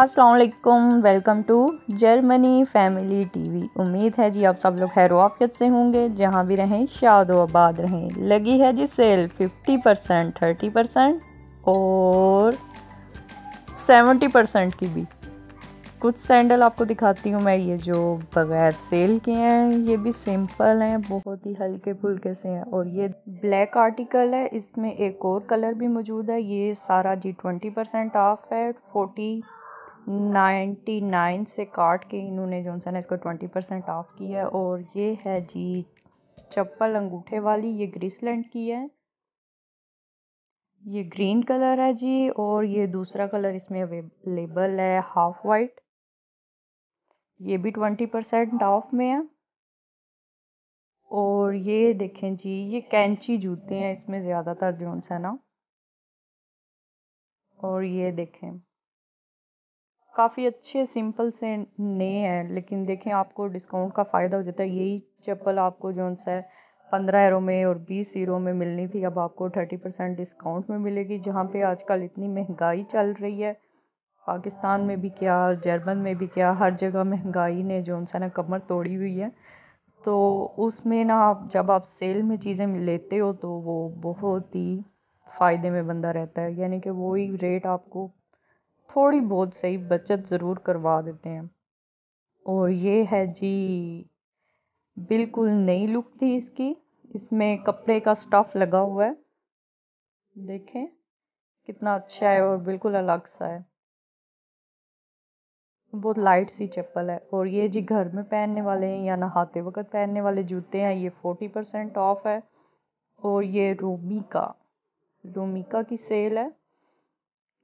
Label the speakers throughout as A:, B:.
A: असलकुम welcome to Germany family TV उम्मीद है जी आप सब लोग हैरोफियत से होंगे जहाँ भी रहें शाद आबाद रहें लगी है जी सेल 50 परसेंट थर्टी परसेंट और 70 परसेंट की भी कुछ सैंडल आपको दिखाती हूँ मैं ये जो बग़ैर सेल के हैं ये भी सिंपल हैं बहुत ही हल्के फुल्के से हैं और ये ब्लैक आर्टिकल है इसमें एक और कलर भी मौजूद है ये सारा जी ट्वेंटी परसेंट ऑफ है फोर्टी नाइन्टी नाइन से काट के इन्होंने जो है ना इसको ट्वेंटी परसेंट ऑफ़ किया है और ये है जी चप्पल अंगूठे वाली ये ग्रीसलैंड की है ये ग्रीन कलर है जी और ये दूसरा कलर इसमें अवेलेबल है हाफ वाइट ये भी ट्वेंटी परसेंट ऑफ में है और ये देखें जी ये कैंची जूते हैं इसमें ज़्यादातर जो है ना और ये देखें काफ़ी अच्छे सिंपल से नए हैं लेकिन देखें आपको डिस्काउंट का फ़ायदा हो जाता है यही चप्पल आपको जौन सा है पंद्रह एरो में और बीस ईरो में मिलनी थी अब आपको थर्टी परसेंट डिस्काउंट में मिलेगी जहाँ पे आजकल इतनी महंगाई चल रही है पाकिस्तान में भी क्या जर्मन में भी क्या हर जगह महंगाई ने जौन सा ना कमर तोड़ी हुई है तो उसमें ना आप जब आप सेल में चीज़ें लेते हो तो वो बहुत ही फ़ायदे में बंदा रहता है यानी कि वही रेट आपको थोड़ी बहुत सही बचत ज़रूर करवा देते हैं और ये है जी बिल्कुल नई लुक थी इसकी इसमें कपड़े का स्टफ़ लगा हुआ है देखें कितना अच्छा है और बिल्कुल अलग सा है बहुत लाइट सी चप्पल है और ये जी घर में पहनने वाले हैं या नहाते वक्त पहनने वाले जूते हैं ये फोर्टी परसेंट ऑफ है और ये रोमिका रोमिका की सेल है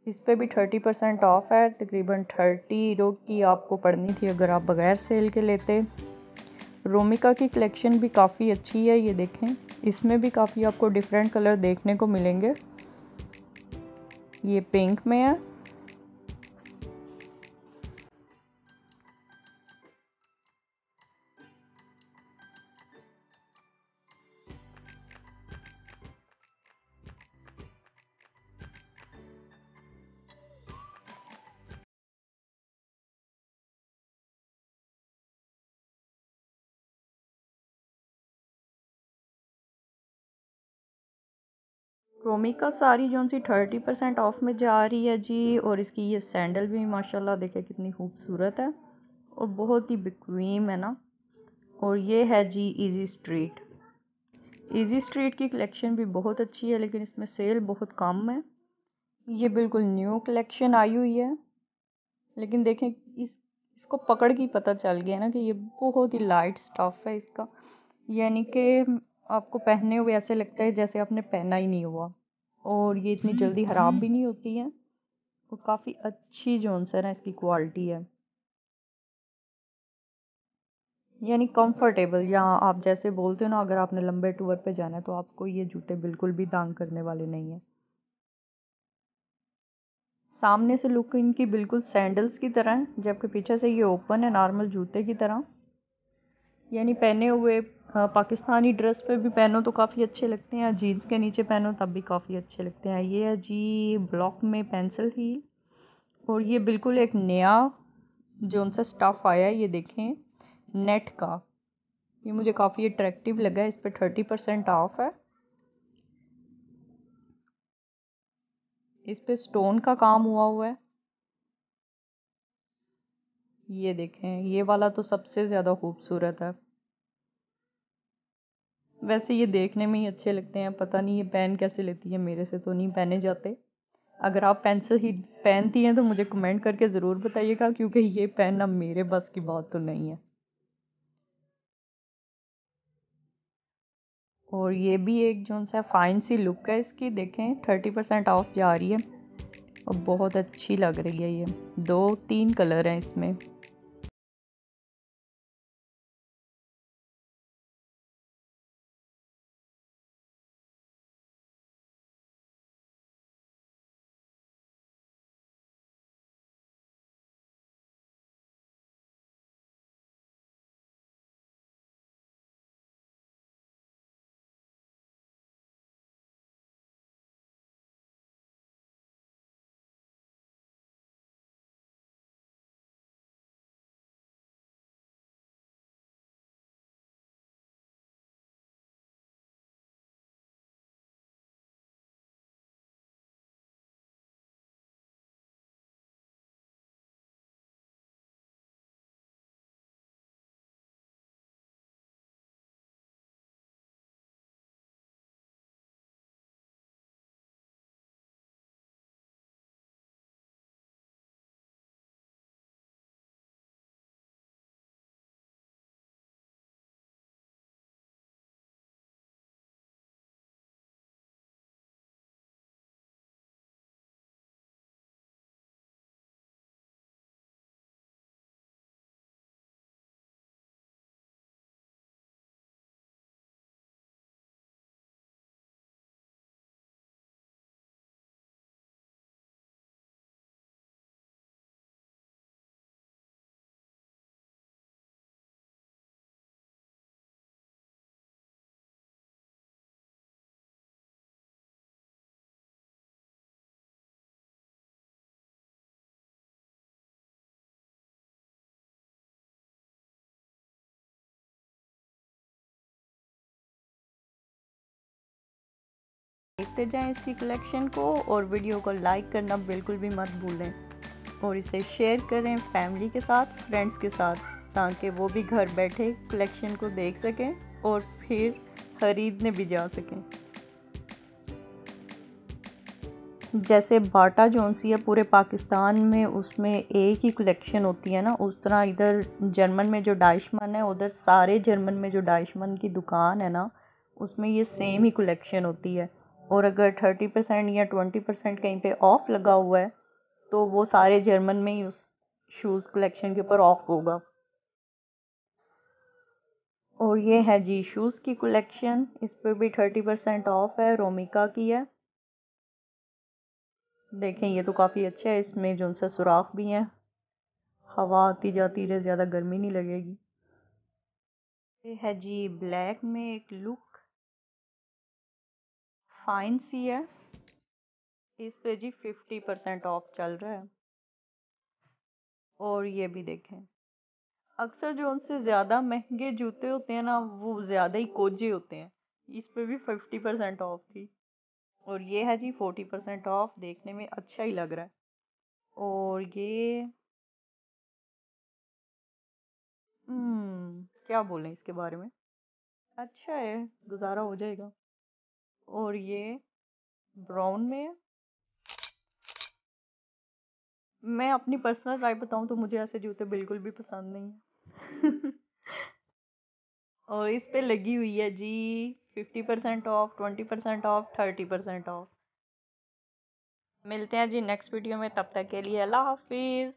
A: इस पर भी थर्टी परसेंट ऑफ़ है तकरीबन थर्टी रो की आपको पड़नी थी अगर आप बग़ैर सेल के लेते रोमिका की कलेक्शन भी काफ़ी अच्छी है ये देखें इसमें भी काफ़ी आपको डिफरेंट कलर देखने को मिलेंगे ये पिंक में है क्रोमिका सारी जो सी थर्टी परसेंट ऑफ में जा रही है जी और इसकी ये सैंडल भी माशाल्लाह देखे कितनी खूबसूरत है और बहुत ही बिकवीम है ना और ये है जी इजी स्ट्रीट इजी स्ट्रीट की कलेक्शन भी बहुत अच्छी है लेकिन इसमें सेल बहुत कम है ये बिल्कुल न्यू कलेक्शन आई हुई है लेकिन देखें इस इसको पकड़ के पता चल गया ना कि ये बहुत ही लाइट स्टफ़ है इसका यानी कि आपको पहने हुए ऐसे लगता है जैसे आपने पहना ही नहीं हुआ और ये इतनी जल्दी ख़राब भी नहीं होती है और काफ़ी अच्छी जोनसर है इसकी क्वालिटी है यानी कंफर्टेबल या आप जैसे बोलते हो ना अगर आपने लंबे टूर पे जाना है तो आपको ये जूते बिल्कुल भी दांग करने वाले नहीं हैं सामने से लुक इनकी बिल्कुल सैंडल्स की तरह है जबकि पीछे से ये ओपन है नॉर्मल जूते की तरह यानी पहने हुए हाँ, पाकिस्तानी ड्रेस पे भी पहनो तो काफ़ी अच्छे लगते हैं जीन्स के नीचे पहनो तब भी काफ़ी अच्छे लगते हैं ये है जी ब्लॉक में पेंसिल हील और ये बिल्कुल एक नया जो उनसे स्टफ़ आया है ये देखें नेट का ये मुझे काफ़ी अट्रैक्टिव लगा है इस पर थर्टी परसेंट ऑफ है इस पर स्टोन का काम हुआ हुआ है ये देखें ये वाला तो सबसे ज़्यादा खूबसूरत है वैसे ये देखने में ही अच्छे लगते हैं पता नहीं ये पेन कैसे लेती है मेरे से तो नहीं पहने जाते अगर आप पेंसिल ही पहनती हैं तो मुझे कमेंट करके ज़रूर बताइएगा क्योंकि ये पेन अब मेरे बस की बात तो नहीं है और ये भी एक जो सा फाइन सी लुक है इसकी देखें थर्टी परसेंट ऑफ जा रही है और बहुत अच्छी लग रही है ये दो तीन कलर हैं इसमें देखते जाएं इसकी कलेक्शन को और वीडियो को लाइक करना बिल्कुल भी मत भूलें और इसे शेयर करें फैमिली के साथ फ्रेंड्स के साथ ताकि वो भी घर बैठे कलेक्शन को देख सकें और फिर खरीदने भी जा सकें जैसे बाटा जोनसी है पूरे पाकिस्तान में उसमें एक ही कलेक्शन होती है ना उस तरह इधर जर्मन में जो डाइशमन है उधर सारे जर्मन में जो डाइशमन की दुकान है ना उसमें ये सेम ही कलेक्शन होती है और अगर थर्टी परसेंट या ट्वेंटी परसेंट कहीं पे ऑफ़ लगा हुआ है तो वो सारे जर्मन में ही उस शूज़ कलेक्शन के ऊपर ऑफ होगा और ये है जी शूज़ की कलेक्शन इस पर भी थर्टी परसेंट ऑफ है रोमिका की है देखें ये तो काफ़ी अच्छा है इसमें जो उनसे सुराख भी हैं हवा आती जाती रहे ज़्यादा गर्मी नहीं लगेगी ये है जी ब्लैक में एक लुक फाइन सी है इस पे जी फिफ्टी परसेंट ऑफ चल रहा है और ये भी देखें अक्सर जो उनसे ज़्यादा महंगे जूते होते हैं ना वो ज़्यादा ही कोजे होते हैं इस पे भी फिफ्टी परसेंट ऑफ थी और ये है जी फोर्टी परसेंट ऑफ देखने में अच्छा ही लग रहा है और ये हम्म, क्या बोलें इसके बारे में अच्छा है गुजारा हो जाएगा और ये ब्राउन में है मैं अपनी पर्सनल राय बताऊं तो मुझे ऐसे जूते बिल्कुल भी पसंद नहीं है और इस पे लगी हुई है जी fifty percent off twenty percent off thirty percent off मिलते हैं जी नेक्स्ट वीडियो में तब तक के लिए अल्लाह हाफिज़